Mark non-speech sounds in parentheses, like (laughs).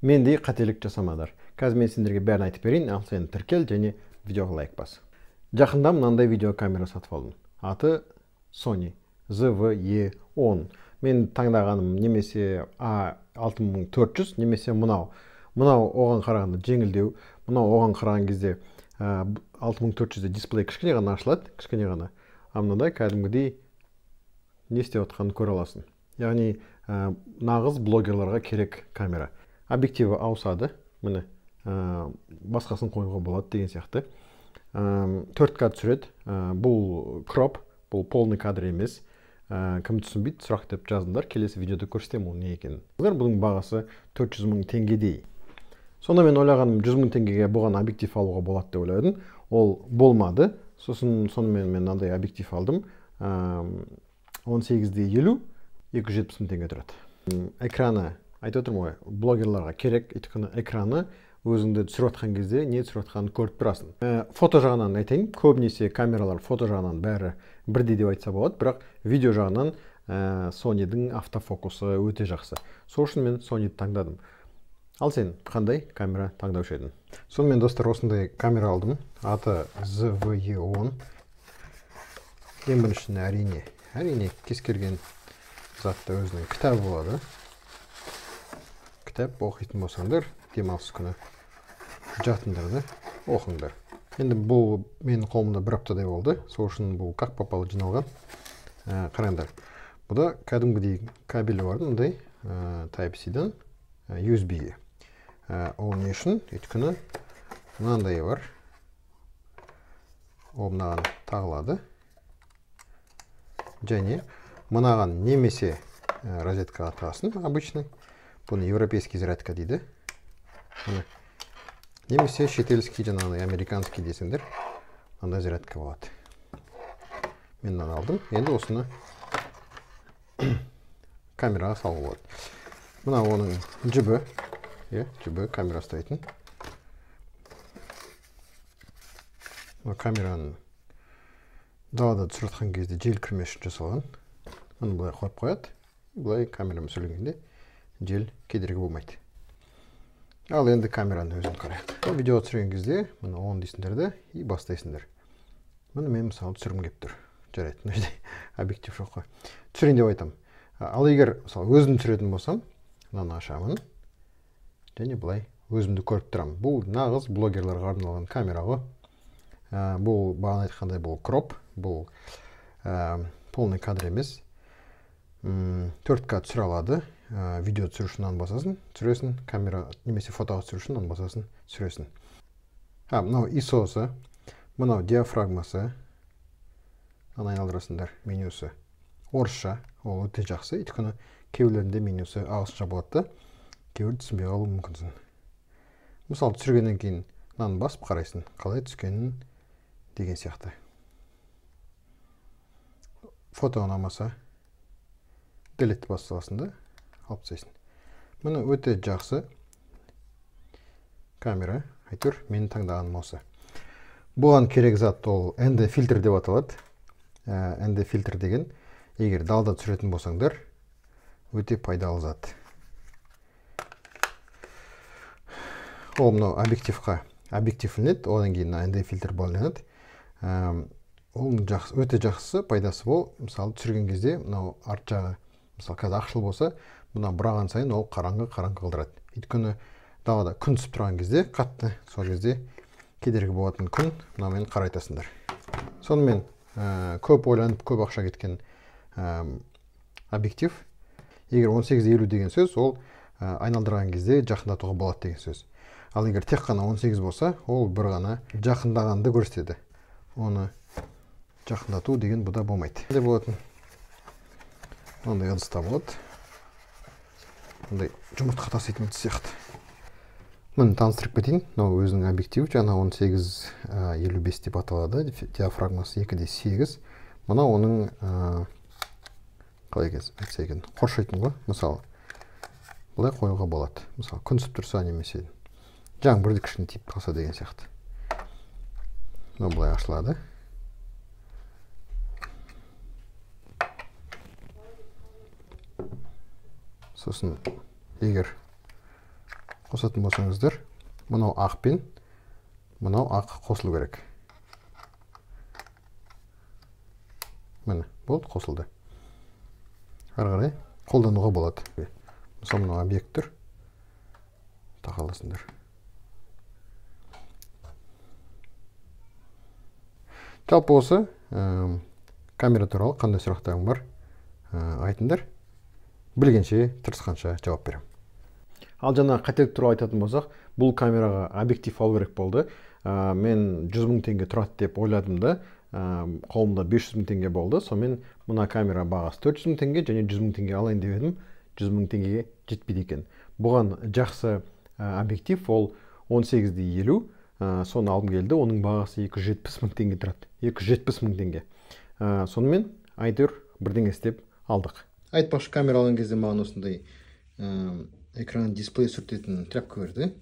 мендей қателік жасамаңдар қазір мен сендерге бәрін айтып берейін ал сен тіркел және видеоға лайк бас жақында мынандай видеокамера сатып алдым аты sony zv e 10 мен таңдағаным немесе a 6400 немесе мынау мынау оған қарағанда жеңілдеу мынау оған қараған кезде 6400-де дисплей кішкене ғана ашылады кішкене ғана а мынадай кәдімгідей не істеп жатқанын көре аласың яғни нағыз блогерларға керек камера объективі ауысады міне ә, басқасын қоюға болады деген сияқты төрт ә, к түсіреді ә, бұл кроп бұл полный кадр емес ә, кім түсінбейді сұрақ деп жазыңдар келесі видеода көрсетемін ол не екенін бұның бағасы 400 мың теңгедей сонда мен ойлағаным 100 мың теңгеге бұған объектив алуға болады деп ойладым ол болмады сосын сонымен мен мынандай объектив алдым он сегіз де елу екі жүз жетпіс мың теңге тұрады экраны айтып отырмын ғой блогерларға керек өйткені экраны өзіңді түсіріп жатқан кезде не түсіріп жатқанын көріп тұрасың ә, фото жағынан айтайын көбінесе камералар фото жағынан бәрі бірдей деп айтса болады бірақ видео жағынан ә, э, сонидің автофокусы өте жақсы сол үшін мен сониді таңдадым ал сен қандай камера таңдаушы едің сонымен достар осындай камера алдым аты зве он ең біріншіден әрине әрине кез келген затта өзінің кітабы болады кітап оқитын болсаңдар демалыс күні жатыңдар да оқыңдар енді бұл менің қолымда бір аптадай болды сол үшін бұл как попало жиналған ә, қараңдар бұда кәдімгідей кабелі бар мындай ә, type c дан usb ге ә, ол не үшін өйткені мынандай бар ол мынаған тағылады және мынаған немесе ә, розеткаға тағасың обычный бұны европейский зарядка дейді міне немесе шетелский жаңағыдай американский десеңдер мынандай зарядка болады мен мынаны алдым енді осыны камераға салуға болады мына оның жібі иә жібі камера ұстайтын мына камераны далада түсіріп жатқан кезде жел кірмес үшін жасалған мұны былай қойып қояды былай камерамен сөйлегенде жел кедергі болмайды ал енді камераны өзін қарайық видео түсірген кезде мына он дейсіңдер да и бастайсыңдар міне мен мысалы түсіргім келіп тұр жарайды мына жерде (laughs) объектив жоқ қой түсірейін деп айтамын ал егер мысалы өзім түсіретін болсам мынаны ашамын және былай өзімді көріп тұрамын бұл нағыз блогерларға арналған камера ғой ә, бұл бағана айтқандай бұл кроп бұл ә, полный кадр емес төрт к түсіре алады Э, видео түсіру үшін басасың түсіресің камера немесе фото үшін басасың түсіресің а мынау исосы мынау диафрагмасы ана айналдырасыңдар менюсы орысша ол өте жақсы өйткені кейбіреулерінде менюсы ағылшынша болады да кейбір түсінбей қалуы мүмкінсің мысалы түсіргеннен кейін мынаны басып қарайсың қалай түскенін деген сияқты фото ұнамаса делетті басып саласың да алып тастайсың міне өте жақсы камера әйтеуір менің таңдағаным осы бұған керек зат ол ND фильтр деп аталады ND фильтр деген егер далда түсіретін болсаңдар өте пайдалы зат ол мынау объективқа объектив ілінеді одан кейін ND фильтр байланады ол жақсы өте жақсы пайдасы бол мысалы түсірген кезде мынау арт жағы мысалы қазір ақшыл болса мына бұраған сайын ол қараңғы қараңғы қылдырады өйткені далада күн түсіп тұрған кезде қатты сол кезде кедергі болатын күн мынамен қарайтасыңдар сонымен ә, көп ойланып көп ақша кеткен ә, объектив егер 18-50 деген сөз ол ә, айналдырған кезде жақындатуға болады деген сөз ал егер тек қана 18 болса ол бір ғана жақындағанды көрсетеді оны жақындату деген бұда болмайды болатын мынандай ыдыста болады мындай жұмыртқа таситын сияқты міне таныстырып кетейін мынау өзінің объективі жаңа 18 сегіз елу бес деп аталады диафрагмасы екі де сегіз мына оның ә, қалай айтса екен қоршайтын ғой мысалы былай қоюға болады мысалы күн түсіп тұрса немесе жаңбырды кішкене тиіп қалса деген сияқты мынау былай ашылады сосын егер қосатын болсаңыздар мынау ақ пен мынау ақ қосылу керек міне болды қосылды ары қарай қолдануға болады мысалы мынау объект тұр тақаласыңдар жалпы осы камера туралы қандай сұрақтарың бар ә, айтыңдар білгенше тырысқанша жауап беремін ал жаңа қателік туралы айтатын болсақ бұл камераға объектив алу керек болды ә, мен 100 мың теңге тұрады деп ойладым да ә, қолымда 500 жүз мың теңге болды сонымен мына камера бағасы 400 мың теңге және 100 мың теңге алайын деп едім 100 мың теңгеге жетпейді екен бұған жақсы ә, объектив ол 18 де елу ә, соны алғым келді оның бағасы 270 мың теңге тұрады 270 мың теңге ә, сонымен әйтеуір бірдеңе істеп алдық айтпақшы камера алған кезде маған осындай экран дисплей сүртетін тряпка берді